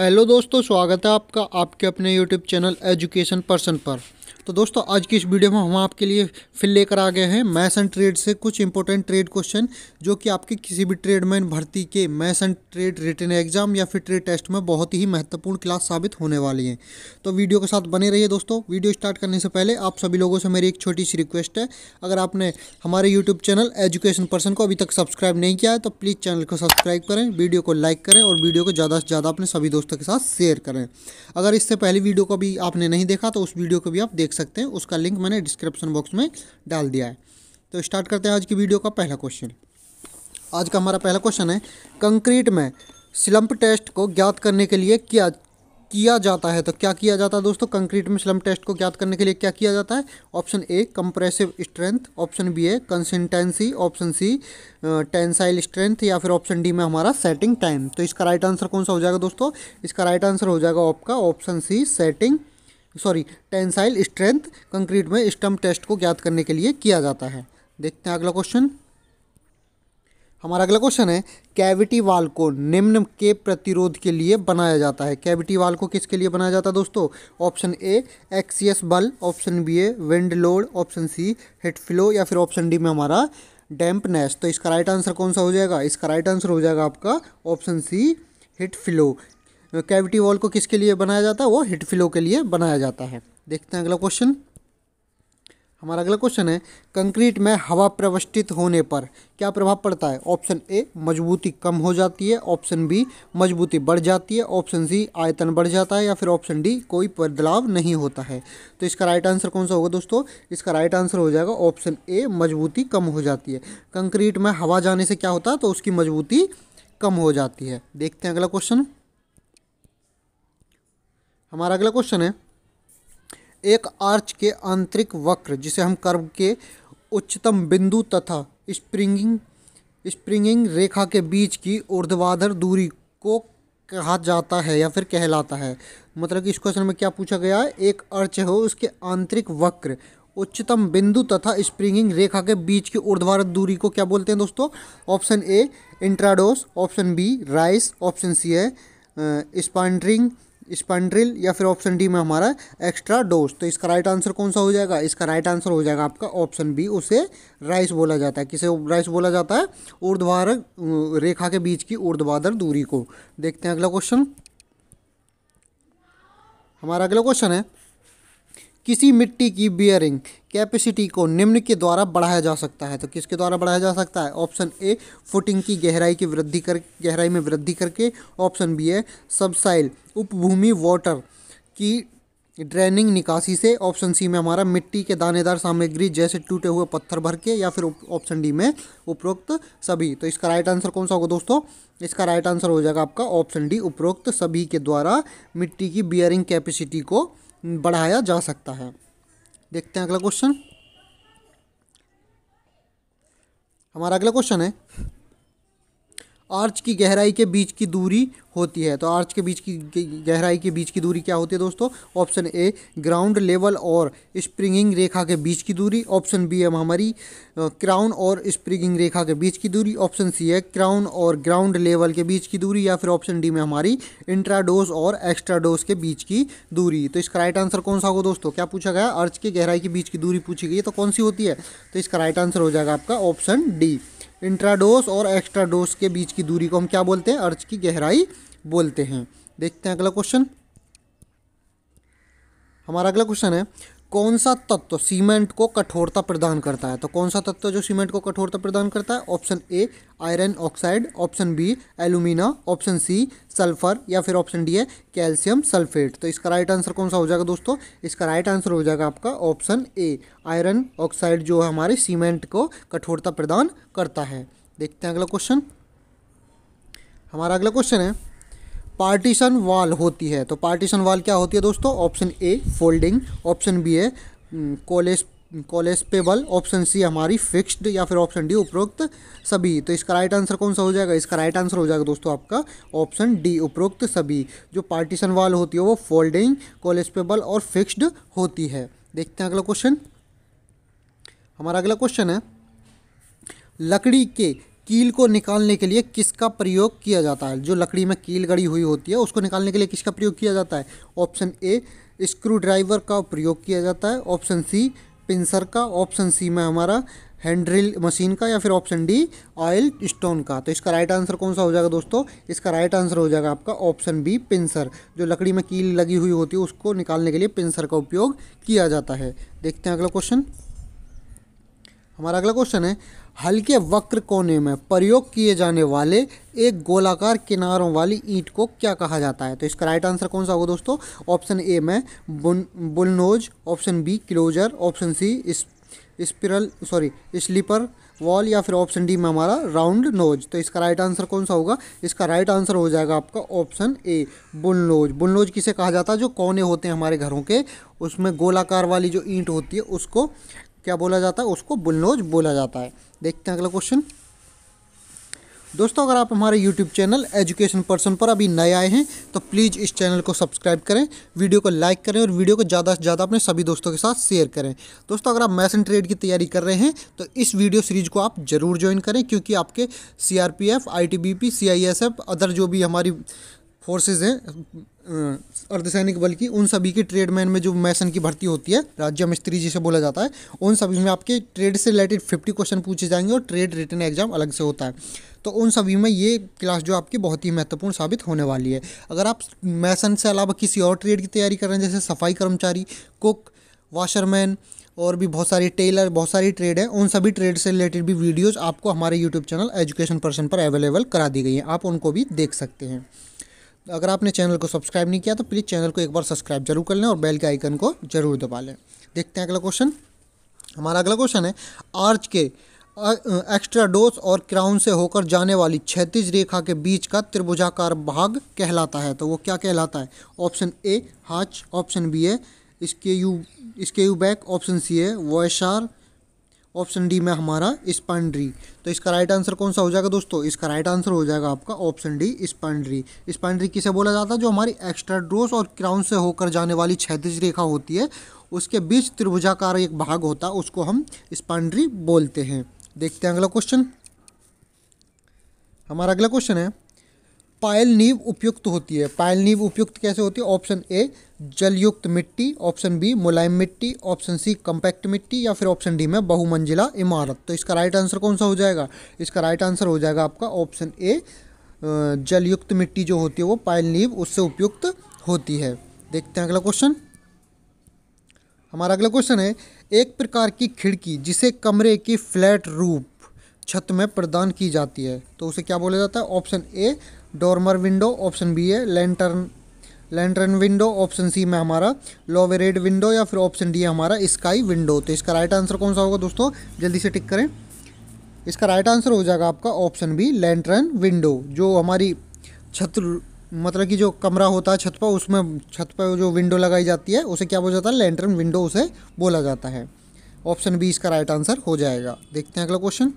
hello दोस्तों स्वागत है आपका आपके अपने यूट्यूब चैनल एजुकेशन पर्सन पर तो दोस्तों आज की इस वीडियो में हम आपके लिए फिर लेकर आ गए हैं मैस एंड ट्रेड से कुछ इंपॉर्टेंट ट्रेड क्वेश्चन जो कि आपके किसी भी ट्रेडमैन भर्ती के mess and trade written exam या फिर ट्रेड टेस्ट में बहुत ही महत्वपूर्ण क्लास साबित होने वाली है तो वीडियो के साथ बने रहिए दोस्तों वीडियो स्टार्ट करने से पहले आप सभी लोगों से मेरी एक छोटी सी रिक्वेस्ट है अगर आपने हमारे यूट्यूब चैनल एजुकेशन पर्सन को अभी तक सब्सक्राइब नहीं किया है तो प्लीज़ चैनल को सब्सक्राइब करें वीडियो को लाइक करें और वीडियो को ज़्यादा से ज़्यादा अपने सभी दोस्तों के साथ शेयर करें अगर इससे पहले वीडियो को भी आपने नहीं देखा तो उस वीडियो को भी आप देख सकते सकते हैं उसका लिंक मैंने डिस्क्रिप्शन बॉक्स में डाल दिया है तो स्टार्ट करते हैं आज की वीडियो का पहला क्वेश्चन आज का हमारा पहला क्वेश्चन है कंक्रीट में स्लम्प टेस्ट को ज्ञात करने के लिए क्या किया जाता है तो क्या किया जाता है दोस्तों कंक्रीट में स्लम टेस्ट को ज्ञात करने के लिए क्या किया जाता है option A compressive strength option B है consistency option C tensile strength या फिर ऑप्शन डी में हमारा सेटिंग टाइम तो इसका राइट आंसर कौन सा हो जाएगा दोस्तों इसका राइट आंसर हो जाएगा आपका option C setting sorry tensile strength concrete में स्टम्प टेस्ट को ज्ञात करने के लिए किया जाता है देखते हैं अगला क्वेश्चन हमारा अगला क्वेश्चन है कैविटी वाल को निम्न के प्रतिरोध के लिए बनाया जाता है कैविटी वाल को किसके लिए बनाया जाता है दोस्तों ऑप्शन ए एक्सीएस बल option B a wind load option C heat flow या फिर ऑप्शन डी में हमारा डैम्पनेस तो इसका राइट आंसर कौन सा हो जाएगा इसका राइट आंसर हो जाएगा आपका option C heat flow cavity wall को किसके लिए बनाया जाता है वो हिट फ्लो के लिए बनाया जाता है देखते हैं अगला क्वेश्चन हमारा अगला क्वेश्चन है कंक्रीट में हवा प्रवष्टित होने पर क्या प्रभाव पड़ता है ऑप्शन ए मजबूती कम हो जाती है ऑप्शन बी मजबूती बढ़ जाती है ऑप्शन सी आयतन बढ़ जाता है या फिर ऑप्शन डी कोई बदलाव नहीं होता है तो इसका राइट आंसर कौन सा होगा दोस्तों इसका राइट आंसर हो जाएगा ऑप्शन ए मजबूती कम हो जाती है कंक्रीट में हवा जाने से क्या होता है तो उसकी मजबूती कम हो जाती है देखते हैं अगला क्वेश्चन हमारा अगला क्वेश्चन है एक आर्च के आंतरिक वक्र जिसे हम कर्व के उच्चतम बिंदु तथा स्प्रिंगिंग स्प्रिंगिंग रेखा के बीच की ऊर्ध्वाधर दूरी को कहा जाता है या फिर कहलाता है मतलब कि इस क्वेश्चन में क्या पूछा गया है एक अर्च हो उसके आंतरिक वक्र उच्चतम बिंदु तथा स्प्रिंगिंग रेखा के बीच की ऊर्ध्वाधर दूरी को क्या बोलते हैं दोस्तों option A intrados option B rise option C है स्पांड्रिंग स्पंड्रिल या फिर ऑप्शन डी में हमारा एक्स्ट्रा डोज तो इसका राइट आंसर कौन सा हो जाएगा इसका राइट आंसर हो जाएगा आपका ऑप्शन बी उसे राइस बोला जाता है किसे राइस बोला जाता है ऊर्ध्वार रेखा के बीच की ऊर्ध्वाधर दूरी को देखते हैं अगला क्वेश्चन हमारा अगला क्वेश्चन है किसी मिट्टी की बियरिंग कैपेसिटी को निम्न के द्वारा बढ़ाया जा सकता है तो किसके द्वारा बढ़ाया जा सकता है ऑप्शन ए फुटिंग की गहराई की वृद्धि कर गहराई में वृद्धि करके ऑप्शन बी है सबसाइल उपभूमि वाटर की ड्रेनिंग निकासी से ऑप्शन सी में हमारा मिट्टी के दानेदार सामग्री जैसे टूटे हुए पत्थर भर के या फिर ऑप्शन डी में उपरोक्त सभी तो इसका राइट आंसर कौन सा होगा दोस्तों इसका राइट आंसर हो जाएगा आपका ऑप्शन डी उपरोक्त सभी के द्वारा मिट्टी की बियरिंग कैपेसिटी को बढ़ाया जा सकता है देखते हैं अगला क्वेश्चन हमारा अगला क्वेश्चन है आर्च की गहराई के बीच की दूरी होती है तो आर्च के बीच की गहराई के बीच की दूरी क्या होती है दोस्तों ऑप्शन ए ग्राउंड लेवल और स्प्रिंगिंग रेखा के बीच की दूरी ऑप्शन बी है हमारी क्राउन और स्प्रिंगिंग रेखा के बीच की दूरी ऑप्शन सी है क्राउन और ग्राउंड लेवल के बीच की दूरी या फिर ऑप्शन डी में हमारी इंट्राडोज और एक्स्ट्राडोज के बीच की दूरी तो इसका राइट आंसर कौन सा होगा दोस्तों क्या पूछा गया आर्च की गहराई के बीच की दूरी पूछी गई है तो कौन सी होती है तो इसका राइट आंसर हो जाएगा आपका ऑप्शन डी इंट्राडोस और एक्स्ट्राडोस के बीच की दूरी को हम क्या बोलते हैं अर्ज की गहराई बोलते हैं देखते हैं अगला क्वेश्चन हमारा अगला क्वेश्चन है कौन सा तत्व सीमेंट को कठोरता प्रदान करता है तो कौन सा तत्व जो सीमेंट को कठोरता प्रदान करता है option A iron oxide option B alumina option C sulphur या फिर ऑप्शन डी है कैल्शियम सल्फेट तो इसका राइट आंसर कौन सा हो जाएगा दोस्तों इसका राइट आंसर हो जाएगा आपका ऑप्शन ए आयरन ऑक्साइड जो है हमारे सीमेंट को कठोरता प्रदान करता है देखते हैं अगला क्वेश्चन हमारा अगला क्वेश्चन है पार्टीशन वाल होती है तो पार्टीशन वाल क्या होती है दोस्तों option A folding option B है कॉलेज कॉलेस्पेबल ऑप्शन सी हमारी फिक्स्ड या फिर ऑप्शन डी उपरोक्त सभी तो इसका राइट आंसर कौन सा हो जाएगा इसका राइट आंसर हो जाएगा दोस्तों आपका ऑप्शन डी उपरोक्त सभी जो पार्टीशन वाल होती है वो फोल्डिंग कॉलेस्पेबल और फिक्स्ड होती है देखते हैं अगला क्वेश्चन हमारा अगला क्वेश्चन है लकड़ी के कील को निकालने के लिए किसका प्रयोग किया जाता है जो लकड़ी में कील गड़ी हुई होती है उसको निकालने के लिए किसका प्रयोग किया जाता है ऑप्शन ए स्क्रू ड्राइवर का प्रयोग किया जाता है ऑप्शन सी पिंसर का ऑप्शन सी में हमारा हैंड्रिल मशीन का या फिर ऑप्शन डी ऑयल स्टोन का तो इसका राइट आंसर कौन सा हो जाएगा दोस्तों इसका राइट आंसर हो जाएगा आपका ऑप्शन बी पिंसर जो लकड़ी में कील लगी हुई होती है उसको निकालने के लिए पिंसर का उपयोग किया जाता है देखते हैं अगला क्वेश्चन हमारा अगला क्वेश्चन है हल्के वक्र कोने में प्रयोग किए जाने वाले एक गोलाकार किनारों वाली ईंट को क्या कहा जाता है तो इसका राइट आंसर कौन सा होगा दोस्तों ऑप्शन ए में bullnose option B closer option C spiral sorry sleeper wall या फिर ऑप्शन डी में हमारा राउंड नोज तो इसका राइट आंसर कौन सा होगा इसका राइट आंसर हो जाएगा आपका ऑप्शन ए बुलनोज बुलनोज किसे कहा जाता है जो कोने होते हैं हमारे घरों के उसमें गोलाकार वाली जो ईंट होती है उसको क्या बोला जाता है उसको बुलनोज बोला जाता है देखते हैं अगला क्वेश्चन दोस्तों अगर आप हमारे YouTube चैनल एजुकेशन पर्सन पर अभी नए आए हैं तो प्लीज़ इस चैनल को सब्सक्राइब करें वीडियो को लाइक करें और वीडियो को ज़्यादा से ज़्यादा अपने सभी दोस्तों के साथ शेयर करें दोस्तों अगर आप मैसन ट्रेड की तैयारी कर रहे हैं तो इस वीडियो सीरीज़ को आप ज़रूर ज्वाइन करें क्योंकि आपके C R P F I T B P C I S F other जो भी हमारी फोर्सेज हैं अर्धसैनिक बल की उन सभी के ट्रेडमैन में जो मैसन की भर्ती होती है राज्य मिस्त्री जिसे बोला जाता है उन सभी में आपके ट्रेड से रिलेटेड फिफ्टी क्वेश्चन पूछे जाएंगे और ट्रेड रिटर्न एग्जाम अलग से होता है तो उन सभी में ये क्लास जो आपकी बहुत ही महत्वपूर्ण साबित होने वाली है अगर आप मैसन से अलावा किसी और ट्रेड की तैयारी कर रहे हैं जैसे सफाई कर्मचारी कुक वाशरमैन और भी बहुत सारी टेलर बहुत सारी ट्रेड है उन सभी ट्रेड से रिलेटेड भी वीडियोज़ आपको हमारे यूट्यूब चैनल एजुकेशन पर्सन पर अवेलेबल करा दी गई हैं आप उनको भी देख सकते हैं अगर आपने चैनल को सब्सक्राइब नहीं किया तो प्लीज़ चैनल को एक बार सब्सक्राइब जरूर कर लें और बेल के आइकन को जरूर दबा लें देखते हैं अगला क्वेश्चन हमारा अगला क्वेश्चन है आर्च के एक्स्ट्रा डोज और क्राउन से होकर जाने वाली क्षैतिज रेखा के बीच का त्रिभुजाकार भाग कहलाता है तो वो क्या कहलाता है ऑप्शन ए हाच ऑप्शन बी है इसके यू इसके यू बैक ऑप्शन सी है वॉयशार ऑप्शन डी में हमारा स्पांड्री तो इसका राइट आंसर कौन सा हो जाएगा दोस्तों इसका राइट आंसर हो जाएगा आपका ऑप्शन डी स्पांड्री स्पांड्री किसे बोला जाता है जो हमारी एक्स्ट्रा ड्रोस और क्राउन से होकर जाने वाली क्षैतिज रेखा होती है उसके बीच त्रिभुजाकार एक भाग होता है उसको हम स्पांड्री बोलते हैं देखते हैं अगला क्वेश्चन हमारा अगला क्वेश्चन है पायल नींव उपयुक्त होती है पायल नींव उपयुक्त कैसे होती है ऑप्शन ए जलयुक्त मिट्टी ऑप्शन बी मुलायम मिट्टी ऑप्शन सी कंपैक्ट मिट्टी या फिर ऑप्शन डी में बहुमंजिला इमारत तो इसका राइट आंसर कौन सा हो जाएगा इसका राइट आंसर हो जाएगा आपका ऑप्शन ए जलयुक्त मिट्टी जो होती है वो पायल नींव उससे उपयुक्त होती है देखते हैं अगला क्वेश्चन हमारा अगला क्वेश्चन है एक प्रकार की खिड़की जिसे कमरे की फ्लैट रूप छत में प्रदान की जाती है तो उसे क्या बोला जाता है option A dormer window option B है lantern lantern window option C में हमारा लोवेरेड विंडो या फिर ऑप्शन डी हमारा स्काई विंडो तो इसका राइट आंसर कौन सा होगा दोस्तों जल्दी से टिक करें इसका राइट आंसर हो जाएगा आपका ऑप्शन बी लेंटर्न विंडो जो हमारी छत मतलब कि जो कमरा होता है छत पर उसमें छत पर जो विंडो लगाई जाती है उसे क्या बोला जाता है लेंटर्न विंडो उसे बोला जाता है ऑप्शन बी इसका राइट आंसर हो जाएगा देखते हैं अगला क्वेश्चन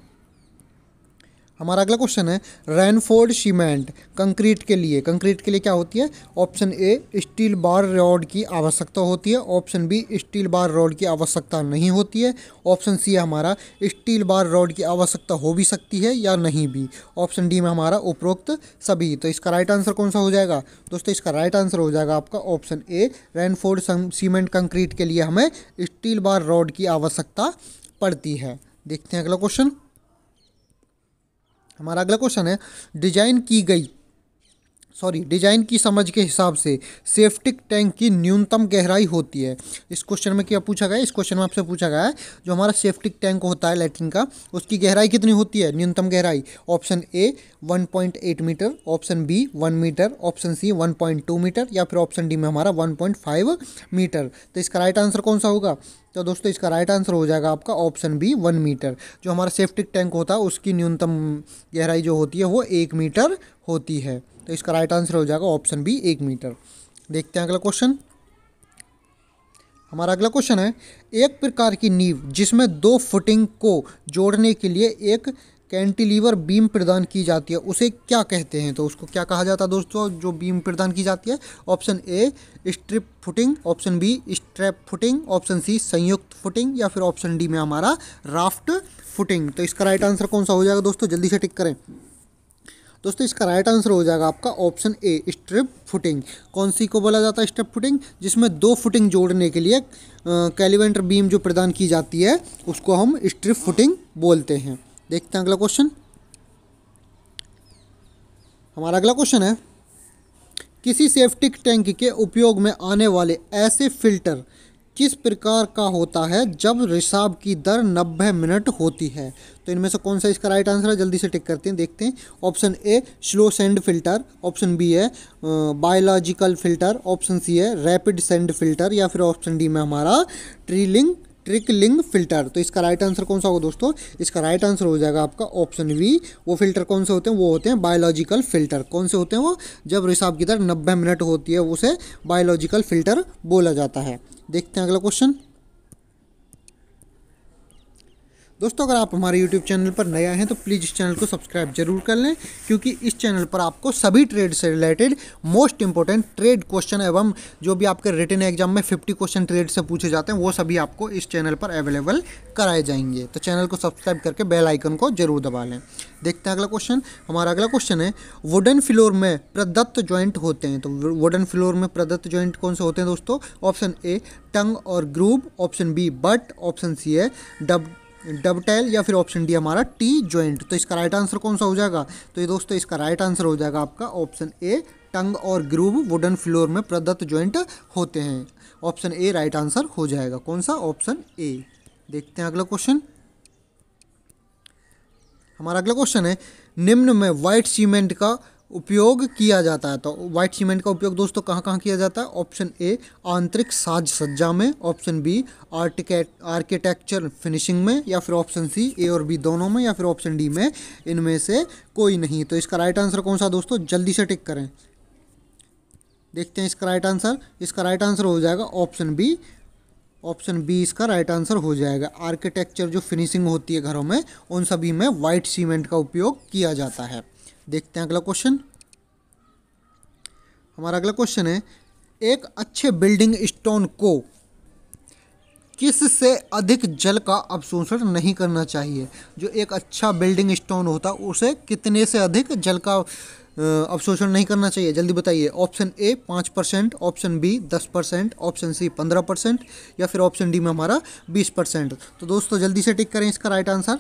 हमारा अगला क्वेश्चन है रैनफोर्ड सीमेंट कंक्रीट के लिए कंक्रीट के लिए क्या होती है option A steel bar rod की आवश्यकता होती है option B steel bar rod की आवश्यकता नहीं होती है ऑप्शन सी हमारा स्टील बार रॉड की आवश्यकता हो भी सकती है या नहीं भी ऑप्शन डी में हमारा उपरोक्त सभी तो इसका राइट आंसर कौन सा हो जाएगा दोस्तों इसका राइट आंसर हो जाएगा आपका option A reinforced cement concrete के लिए हमें स्टील बार रॉड की आवश्यकता पड़ती है देखते हैं अगला क्वेश्चन हमारा अगला क्वेश्चन है डिजाइन की गई सॉरी डिजाइन की समझ के हिसाब से सेफ्टिक टैंक की न्यूनतम गहराई होती है इस क्वेश्चन में क्या पूछा गया इस क्वेश्चन में आपसे पूछा गया है जो हमारा सेफ्टिक टैंक होता है लेटरिन का उसकी गहराई कितनी होती है न्यूनतम गहराई option A 1.8 metre option B 1 metre option C 1.2 metre या फिर ऑप्शन डी में हमारा वन मीटर तो इसका राइट आंसर कौन सा होगा तो दोस्तों इसका राइट आंसर हो जाएगा आपका ऑप्शन बी वन मीटर जो हमारा सेफ्टिक टैंक होता है उसकी न्यूनतम गहराई जो होती है वो एक मीटर होती है तो इसका राइट आंसर हो जाएगा ऑप्शन बी एक मीटर देखते हैं अगला क्वेश्चन हमारा अगला क्वेश्चन है एक प्रकार की नींव जिसमें दो फुटिंग को जोड़ने के लिए एक कैंटिलीवर बीम प्रदान की जाती है उसे क्या कहते हैं तो उसको क्या कहा जाता है दोस्तों जो बीम प्रदान की जाती है option A strip footing option B strap footing option C संयुक्त फुटिंग या फिर ऑप्शन डी में हमारा राफ्ट फुटिंग तो इसका राइट आंसर कौन सा हो जाएगा दोस्तों जल्दी से टिक करें दोस्तों इसका राइट आंसर हो जाएगा आपका ऑप्शन ए स्ट्रिप फुटिंग कौन सी को बोला जाता है स्ट्रिप फुटिंग जिसमें दो फुटिंग जोड़ने के लिए कैलिवेंटर बीम जो प्रदान की जाती है उसको हम स्ट्रिप फुटिंग बोलते हैं देखते हैं अगला क्वेश्चन हमारा अगला क्वेश्चन है किसी सेफ्टिक टैंक के उपयोग में आने वाले ऐसे फिल्टर किस प्रकार का होता है जब रिसाव की दर 90 मिनट होती है तो इनमें से कौन सा इसका राइट आंसर है जल्दी से टिक करते हैं देखते हैं option A slow sand filter option B है बायोलॉजिकल फिल्टर ऑप्शन सी है रैपिड सेंड फिल्टर या फिर ऑप्शन डी में हमारा ट्रीलिंग ट्रिकलिंग फिल्टर तो इसका राइट आंसर कौन सा होगा दोस्तों इसका राइट आंसर हो जाएगा आपका ऑप्शन वी वो फिल्टर कौन से होते हैं वो होते हैं बायोलॉजिकल फिल्टर कौन से होते हैं वो जब रिसाब की दर नब्बे मिनट होती है उसे बायोलॉजिकल फिल्टर बोला जाता है देखते हैं अगला क्वेश्चन दोस्तों अगर आप हमारे यूट्यूब चैनल पर नया हैं तो प्लीज़ इस चैनल को सब्सक्राइब जरूर कर लें क्योंकि इस चैनल पर आपको सभी ट्रेड से related most important trade question एवं जो भी आपके रिटर्न एग्जाम में फिफ्टी क्वेश्चन ट्रेड से पूछे जाते हैं वो सभी आपको इस चैनल पर अवेलेबल कराए जाएंगे तो चैनल को सब्सक्राइब करके बेल आइकन को जरूर दबा लें देखते हैं अगला क्वेश्चन हमारा अगला क्वेश्चन है वुडन फ्लोर में प्रदत्त ज्वाइंट होते हैं तो वुडन फ्लोर में प्रदत्त ज्वाइंट कौन से होते हैं दोस्तों ऑप्शन ए टंग और groove option B butt option C है डब डबटेल या फिर ऑप्शन डी हमारा टी ज्वाइंट तो इसका राइट आंसर कौन सा हो जाएगा तो ये दोस्तों इसका राइट आंसर हो जाएगा आपका ऑप्शन ए टंग और ग्रूव वुडन फ्लोर में प्रदत्त ज्वाइंट होते हैं ऑप्शन ए राइट आंसर हो जाएगा कौन सा ऑप्शन ए देखते हैं अगला क्वेश्चन हमारा अगला क्वेश्चन है निम्न में व्हाइट सीमेंट का उपयोग किया जाता है तो वाइट सीमेंट का उपयोग दोस्तों कहाँ कहाँ किया जाता है ऑप्शन ए आंतरिक साज सज्जा में ऑप्शन बी आर्किटेक्चर फिनिशिंग में या फिर ऑप्शन सी ए और बी दोनों में या फिर ऑप्शन डी में इनमें से कोई नहीं तो इसका राइट आंसर कौन सा दोस्तों जल्दी से टिक करें देखते हैं इसका राइट आंसर इसका राइट आंसर हो जाएगा ऑप्शन बी ऑप्शन बी इसका राइट आंसर हो जाएगा आर्किटेक्चर जो फिनिशिंग होती है घरों में उन सभी में वाइट सीमेंट का उपयोग किया जाता है देखते हैं अगला क्वेश्चन हमारा अगला क्वेश्चन है एक अच्छे बिल्डिंग स्टोन को किस से अधिक जल का अवशोषण नहीं करना चाहिए जो एक अच्छा बिल्डिंग स्टोन होता उसे कितने से अधिक जल का अवशोषण नहीं करना चाहिए जल्दी बताइए ऑप्शन ए पाँच परसेंट ऑप्शन बी दस परसेंट ऑप्शन सी पंद्रह परसेंट या फिर ऑप्शन डी में हमारा बीस परसेंट तो दोस्तों जल्दी से टिक करें इसका राइट आंसर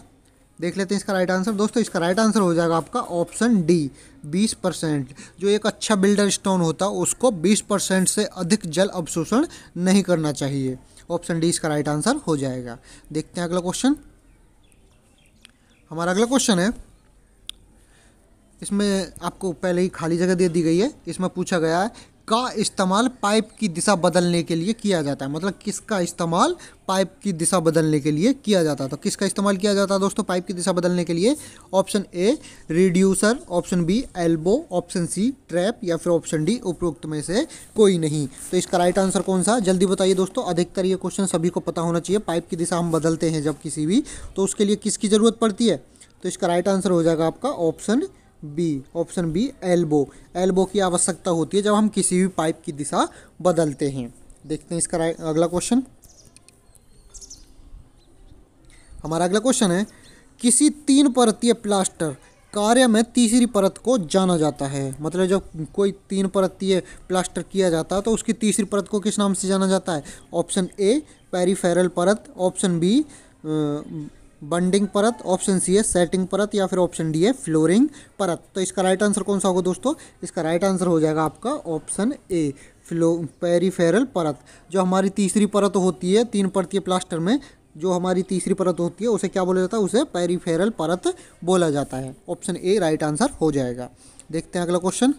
देख लेते हैं इसका राइट आंसर दोस्तों इसका राइट आंसर हो जाएगा आपका ऑप्शन डी 20 परसेंट जो एक अच्छा बिल्डर स्टोन होता है उसको 20 परसेंट से अधिक जल अवशोषण नहीं करना चाहिए ऑप्शन डी इसका राइट आंसर हो जाएगा देखते हैं अगला क्वेश्चन हमारा अगला क्वेश्चन है इसमें आपको पहले ही खाली जगह दे दी गई है इसमें पूछा गया है का इस्तेमाल पाइप की दिशा बदलने के लिए किया जाता है मतलब किसका इस्तेमाल पाइप की दिशा बदलने के लिए किया जाता है तो किसका इस्तेमाल किया जाता है दोस्तों पाइप की दिशा बदलने के लिए option A reducer option B elbow option C trap या फिर ऑप्शन डी उपरोक्त में से कोई नहीं तो इसका राइट आंसर कौन सा जल्दी बताइए दोस्तों अधिकतर ये क्वेश्चन सभी को पता होना चाहिए पाइप की दिशा हम बदलते हैं जब किसी भी तो उसके लिए किसकी ज़रूरत पड़ती है तो इसका राइट आंसर हो जाएगा आपका option B option B elbow elbow की आवश्यकता होती है जब हम किसी भी पाइप की दिशा बदलते हैं देखते हैं इसका अगला क्वेश्चन हमारा अगला क्वेश्चन है किसी तीन परतीय प्लास्टर कार्य में तीसरी परत को जाना जाता है मतलब जब कोई तीन परतीय प्लास्टर किया जाता है तो उसकी तीसरी परत को किस नाम से जाना जाता है ऑप्शन ए पेरीफेरल परत ऑप्शन बी बंडिंग परत ऑप्शन सी है सेटिंग परत या फिर ऑप्शन डी है फ्लोरिंग परत तो इसका राइट आंसर कौन सा होगा दोस्तों इसका राइट आंसर हो जाएगा आपका ऑप्शन ए फ्लो पेरीफेरल परत जो हमारी तीसरी परत होती है तीन परतीय प्लास्टर में जो हमारी तीसरी परत होती है उसे क्या बोला जाता है उसे पेरीफेरल परत बोला जाता है ऑप्शन ए राइट आंसर हो जाएगा देखते हैं अगला क्वेश्चन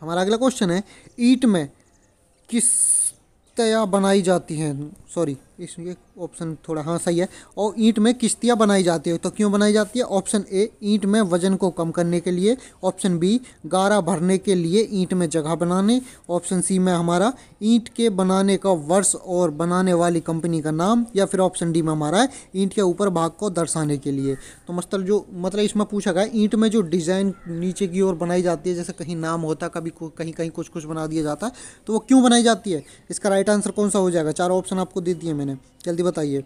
हमारा अगला क्वेश्चन है ईट में किस तया बनाई जाती हैं सॉरी इसमें ऑप्शन थोड़ा हाँ सही है और ईंट में किश्तियाँ बनाई जाती है तो क्यों बनाई जाती है ऑप्शन ए ईंट में वजन को कम करने के लिए ऑप्शन बी गारा भरने के लिए ईंट में जगह बनाने ऑप्शन सी में हमारा ईंट के बनाने का वर्ष और बनाने वाली कंपनी का नाम या फिर ऑप्शन डी में हमारा है ईंट के ऊपर भाग को दर्शाने के लिए तो मतलब जो मतलब इसमें पूछा गया ईंट में जो डिज़ाइन नीचे की ओर बनाई जाती है जैसे कहीं नाम होता है कभी कहीं कहीं कुछ कुछ बना दिया जाता है तो वो क्यों बनाई जाती है इसका राइट आंसर कौन सा हो जाएगा चार ऑप्शन आपको आपको दे दिए मैंने जल्दी बताइए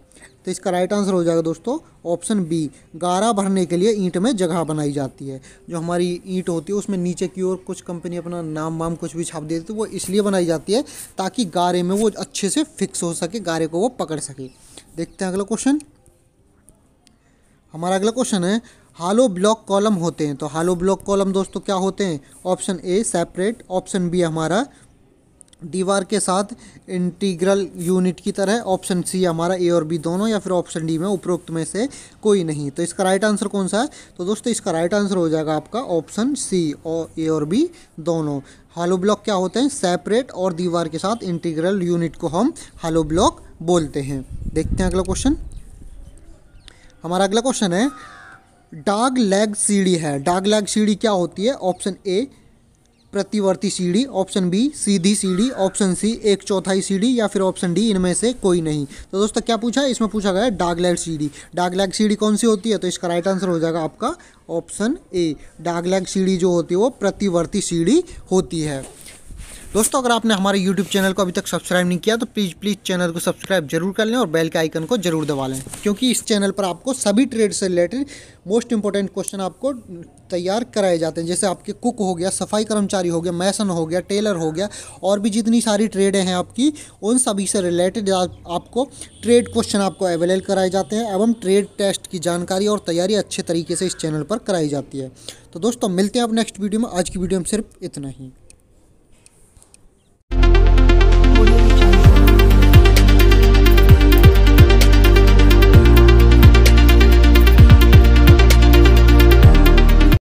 तो इसका राइट आंसर हो जाएगा दोस्तों ऑप्शन बी गारा भरने के लिए ईंट में जगह बनाई जाती है जो हमारी ईंट होती है उसमें नीचे की ओर कुछ कंपनी अपना नाम वाम कुछ भी छाप देती है तो वो इसलिए बनाई जाती है ताकि गारे में वो अच्छे से फिक्स हो सके गारे को वो पकड़ सके देखते हैं अगला क्वेश्चन हमारा अगला क्वेश्चन है हालो ब्लॉक कॉलम होते हैं तो हालो ब्लॉक कॉलम दोस्तों क्या होते हैं option A separate option B हमारा दीवार के साथ इंटीग्रल यूनिट की तरह ऑप्शन सी हमारा ए और बी दोनों या फिर ऑप्शन डी में उपरोक्त में से कोई नहीं तो इसका राइट आंसर कौन सा है तो दोस्तों इसका राइट आंसर हो जाएगा आपका ऑप्शन सी और ए और बी दोनों हालो ब्लॉक क्या होते हैं सेपरेट और दीवार के साथ इंटीग्रल यूनिट को हम हालो ब्लॉक बोलते हैं देखते हैं अगला क्वेश्चन हमारा अगला क्वेश्चन है डाग लेग सीढ़ी है डाग लेग सीढ़ी क्या होती है ऑप्शन ए प्रतिवर्ती सीढ़ी ऑप्शन बी सीधी सीढ़ी ऑप्शन सी एक चौथाई सीढ़ी या फिर ऑप्शन डी इनमें से कोई नहीं तो दोस्तों क्या पूछा है इसमें पूछा गया डागलैग सीढ़ी डागलैग सीढ़ी कौन सी होती है तो इसका राइट आंसर हो जाएगा आपका ऑप्शन ए डागलैग सीढ़ी जो होती है वो प्रतिवर्ती सीढ़ी होती है दोस्तों अगर आपने हमारे यूट्यूब चैनल को अभी तक सब्सक्राइब नहीं किया तो प्लीज़ प्लीज़ चैनल को सब्सक्राइब जरूर कर लें और बेल के आइकन को जरूर दबा लें क्योंकि इस चैनल पर आपको सभी ट्रेड से रिलेटेड मोस्ट इंपॉर्टेंट क्वेश्चन आपको तैयार कराए जाते हैं जैसे आपके कुक हो गया सफाई कर्मचारी हो गया मैसन हो गया टेलर हो गया और भी जितनी सारी ट्रेडें हैं आपकी उन सभी से रिलेटेड आप, आपको ट्रेड क्वेश्चन आपको अवेलेबल कराए जाते हैं एवं ट्रेड टेस्ट की जानकारी और तैयारी अच्छे तरीके से इस चैनल पर कराई जाती है तो दोस्तों मिलते हैं आप नेक्स्ट वीडियो में आज की वीडियो में सिर्फ इतना ही